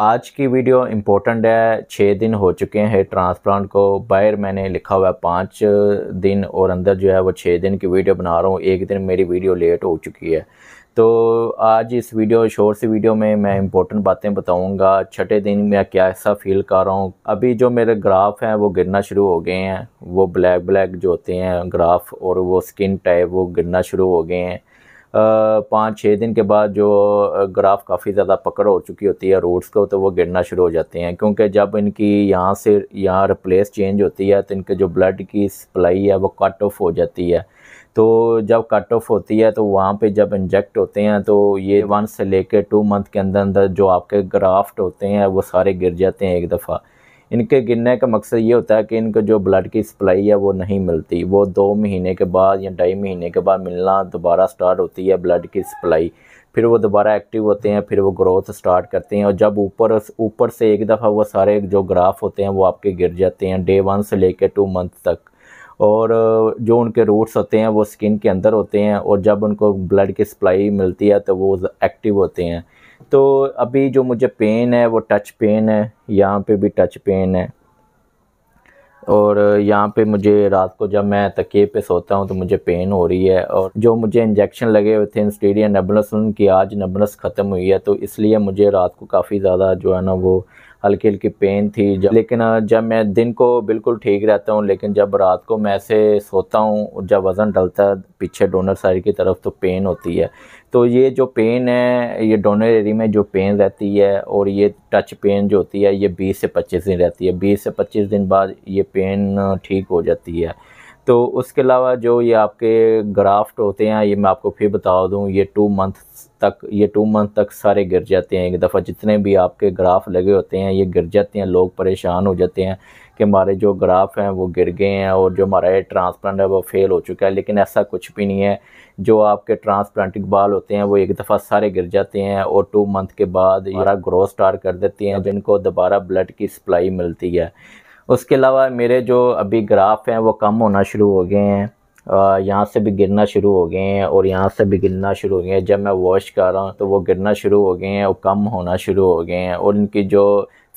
आज की video important है छः दिन हो चुके हैं ट्रांसप्लांट को बाहर मैंने लिखा हुआ है पाँच दिन और अंदर जो है वो छः दिन की वीडियो बना रहा हूँ एक दिन मेरी वीडियो लेट हो चुकी है तो आज इस वीडियो शोर सी वीडियो में मैं इंपॉर्टेंट बातें बताऊंगा छठे दिन मैं क्या ऐसा फील कर रहा हूँ अभी जो मेरे ग्राफ हैं वो गिरना शुरू हो गए हैं वो ब्लैक ब्लैक जो होते हैं ग्राफ और वो स्किन टाइप वो गिरना शुरू हो गए हैं पाँच छः दिन के बाद जो ग्राफ काफ़ी ज़्यादा पकड़ हो चुकी होती है रूट्स को तो वो गिरना शुरू हो जाते हैं क्योंकि जब इनकी यहाँ से यहाँ रिप्लेस चेंज होती है तो इनके जो ब्लड की सप्लाई है वो कट ऑफ हो जाती है तो जब कट ऑफ होती है तो वहाँ पे जब इंजेक्ट होते हैं तो ये वन से लेके टू मंथ के अंदर अंदर जो आपके ग्राफ्ट होते हैं वो सारे गिर जाते हैं एक दफ़ा इनके गिरने का मकसद ये होता है कि इनको जो ब्लड की सप्लाई है वो नहीं मिलती वो दो महीने के बाद या ढाई महीने के बाद मिलना दोबारा स्टार्ट होती है ब्लड की सप्लाई फिर वो दोबारा एक्टिव होते हैं फिर वो ग्रोथ स्टार्ट करते हैं और जब ऊपर ऊपर से एक दफ़ा वो सारे जो ग्राफ होते हैं वो आपके गिर जाते हैं डे वन से लेकर टू मंथ तक और जो उनके रूट्स होते हैं वो स्किन के अंदर होते हैं और जब उनको ब्लड की सप्लाई मिलती है तो वो एक्टिव होते हैं तो अभी जो मुझे पेन है वो टच पेन है यहाँ पे भी टच पेन है और यहाँ पे मुझे रात को जब मैं तकिए पे सोता हूँ तो मुझे पेन हो रही है और जो मुझे इंजेक्शन लगे हुए थे इंस्टीरिया नबनस उनकी आज नबनस ख़त्म हुई है तो इसलिए मुझे रात को काफ़ी ज़्यादा जो है ना वो हल्की हल्की पेन थी जब लेकिन जब मैं दिन को बिल्कुल ठीक रहता हूँ लेकिन जब रात को मैं ऐसे सोता हूँ जब वज़न डलता है पीछे डोनर साइड की तरफ तो पेन होती है तो ये जो पेन है ये डोनर एरिया में जो पेन रहती है और ये टच पेन जो होती है ये बीस से पच्चीस दिन रहती है बीस से पच्चीस दिन बाद ये पेन ठीक हो जाती है तो उसके अलावा जो ये आपके ग्राफ्ट होते हैं ये मैं आपको फिर बता दूं ये टू मंथ तक ये टू मंथ तक सारे गिर जाते हैं एक दफ़ा जितने भी आपके ग्राफ लगे होते हैं ये गिर जाते हैं लोग परेशान हो जाते हैं कि हमारे जो ग्राफ हैं वो गिर गए हैं और जो हमारा ट्रांसप्लांट है वो फेल हो चुका है लेकिन ऐसा कुछ भी नहीं है जो आपके ट्रांसप्लांटिक बाल होते हैं वो एक दफ़ा सारे गिर जाते हैं और टू मंथ के बाद हमारा ग्रोथ स्टार्ट कर देते हैं जिनको दोबारा ब्लड की सप्लाई मिलती है उसके अलावा मेरे जो अभी ग्राफ हैं वो कम होना शुरू हो गए हैं यहाँ से भी गिरना शुरू हो गए हैं और यहाँ से भी गिरना शुरू हो गए हैं जब मैं वॉश कर रहा हूँ तो वो गिरना शुरू हो गए हैं और कम होना शुरू हो गए हैं और इनकी जो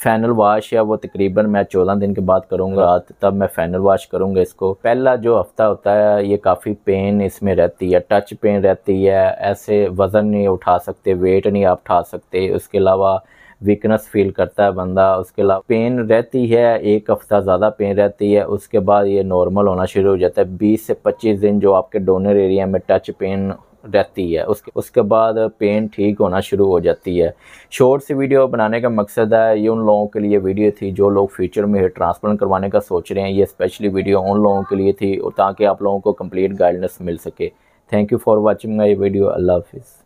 फ़ैनल वाश है वो तकरीबन मैं चौदह दिन के बाद करूँगा तब मैं फ़ैनल वाश करूँगा इसको पहला जो हफ़्ता होता है ये काफ़ी पेन इसमें रहती है टच पेन रहती है ऐसे वज़न नहीं उठा सकते वेट नहीं आप उठा सकते उसके अलावा वीकनेस फील करता है बंदा उसके अलावा पेन रहती है एक हफ़्ता ज़्यादा पेन रहती है उसके बाद ये नॉर्मल होना शुरू हो जाता है बीस से पच्चीस दिन जो आपके डोनर एरिया में टच पेन रहती है उसके उसके बाद पेन ठीक होना शुरू हो जाती है शॉर्ट सी वीडियो बनाने का मकसद है ये उन लोगों के लिए वीडियो थी जो लोग फ्यूचर में ट्रांसप्लांट करवाने का सोच रहे हैं ये स्पेशली वीडियो उन लोगों के लिए थी ताकि आप लोगों को कंप्लीट गाइडेंस मिल सके thank you for watching my video अल्लाह हाफिज़